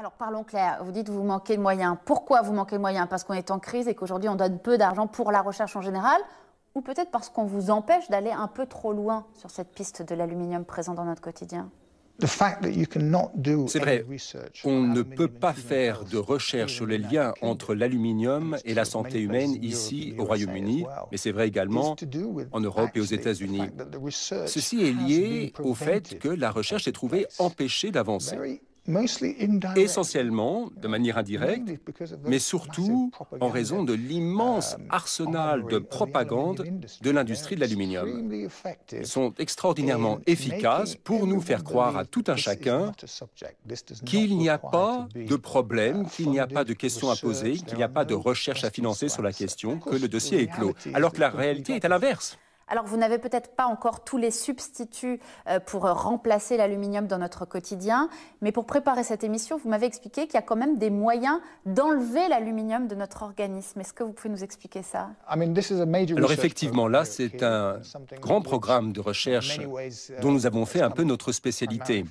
Alors parlons clair, vous dites vous manquez de moyens. Pourquoi vous manquez de moyens Parce qu'on est en crise et qu'aujourd'hui on donne peu d'argent pour la recherche en général ou peut-être parce qu'on vous empêche d'aller un peu trop loin sur cette piste de l'aluminium présent dans notre quotidien c'est vrai, on ne peut pas faire de recherche sur les liens entre l'aluminium et la santé humaine ici au Royaume-Uni, mais c'est vrai également en Europe et aux États-Unis. Ceci est lié au fait que la recherche est trouvée empêchée d'avancer essentiellement de manière indirecte, mais surtout en raison de l'immense um, arsenal de propagande de l'industrie de l'aluminium. sont extraordinairement efficaces pour nous faire croire à tout un chacun uh, qu'il n'y a pas de problème, qu'il n'y a pas de question à poser, qu'il n'y a pas de recherche à financer sur la question, que le dossier est clos, alors que la réalité est à l'inverse. Alors vous n'avez peut-être pas encore tous les substituts euh, pour euh, remplacer l'aluminium dans notre quotidien, mais pour préparer cette émission, vous m'avez expliqué qu'il y a quand même des moyens d'enlever l'aluminium de notre organisme. Est-ce que vous pouvez nous expliquer ça Alors effectivement, là, c'est un grand programme de uh, recherche uh, dont nous avons fait un peu notre spécialité.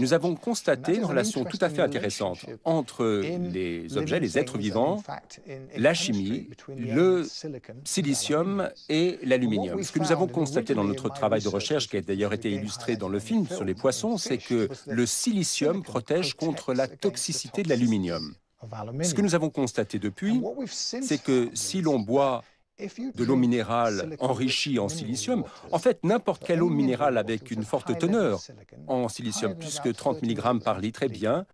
Nous avons constaté une relation tout à fait intéressante entre les objets, les êtres vivants, la chimie, le silicium et l'aluminium. Ce que nous avons constaté dans notre travail de recherche, qui a d'ailleurs été illustré dans le film sur les poissons, c'est que le silicium protège contre la toxicité de l'aluminium. Ce que nous avons constaté depuis, c'est que si l'on boit de l'eau minérale enrichie en silicium, en fait n'importe quelle eau minérale avec une forte teneur en silicium, plus que 30 mg par litre, est bien,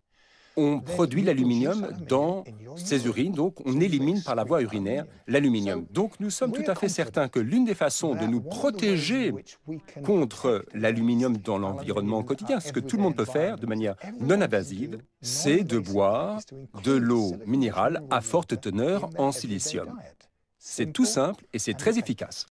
on produit l'aluminium dans ses urines, donc on élimine par la voie urinaire l'aluminium. Donc nous sommes tout à fait certains que l'une des façons de nous protéger contre l'aluminium dans l'environnement quotidien, ce que tout le monde peut faire de manière non invasive, c'est de boire de l'eau minérale à forte teneur en silicium. C'est tout simple et c'est très efficace.